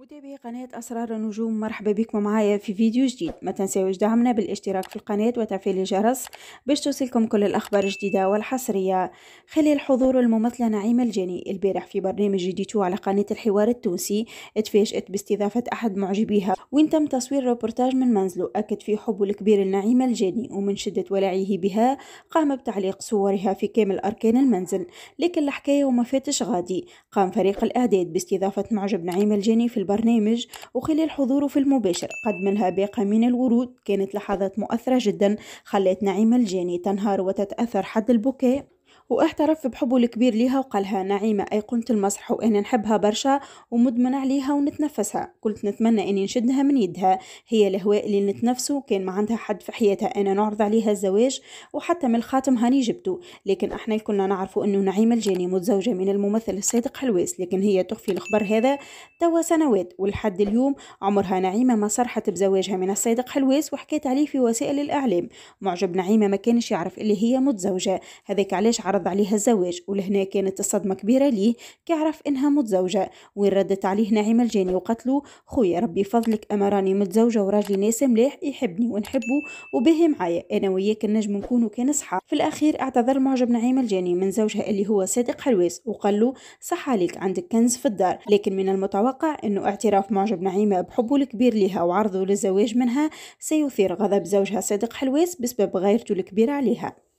متابعي قناة أسرار النجوم مرحبا بكم معايا في فيديو جديد ما تنساوش دعمنا بالاشتراك في القناة وتفعيل الجرس باش توصلكم كل الأخبار الجديدة والحصرية خلال حضور الممثلة نعيمة الجني البارح في برنامج جديدو على قناة الحوار التونسي اتفاجأت باستضافة أحد معجبيها وين تم تصوير روبورتاج من منزله أكد فيه حبه الكبير لنعيمة الجني ومن شدة ولعيه بها قام بتعليق صورها في كامل أركان المنزل لكن الحكاية وما فاتش غادي قام فريق الإعداد باستضافة معجب نعيمة الجني في البرنامج وخلال حضوره في المباشر قدم لها باقة من الورود كانت لحظات مؤثرة جدا خلت نعيمة الجاني تنهار وتتأثر حد البكاء واعترف بحبه الكبير ليها وقالها نعيمة أيقونة المسرح وأنا نحبها برشا ومدمن عليها ونتنفسها قلت نتمنى أني نشدها من يدها هي الهواء اللي نتنفسه كان ما عندها حد في حياتها أنا نعرض عليها الزواج وحتى من الخاتم هاني جبته لكن احنا كنا نعرفوا أنه نعيمة الجاني متزوجة من الممثل الصادق حلواس لكن هي تخفي الخبر هذا توا سنوات ولحد اليوم عمرها نعيمة ما صرحت بزواجها من الصادق حلواس وحكيت عليه في وسائل الإعلام معجب نعيمة ما كانش يعرف اللي هي متزوجة هذاك علاش عرض عليها الزواج ولهنا كانت الصدمة كبيرة ليه كيعرف إنها متزوجة وين ردت عليه نعيمة الجاني وقالت له خويا ربي فضلك أما راني متزوجة وراجلي ناس مليح يحبني ونحبه وبه معايا أنا وياك النجم نكونوا كان صحاب في الأخير اعتذر معجب نعيمة الجاني من زوجها اللي هو صادق حلواس وقال له صح عليك عندك كنز في الدار لكن من المتوقع أنه اعتراف معجب نعيمة بحبه الكبير لها وعرضه للزواج منها سيثير غضب زوجها صادق حلواس بسبب غيرته الكبيرة عليها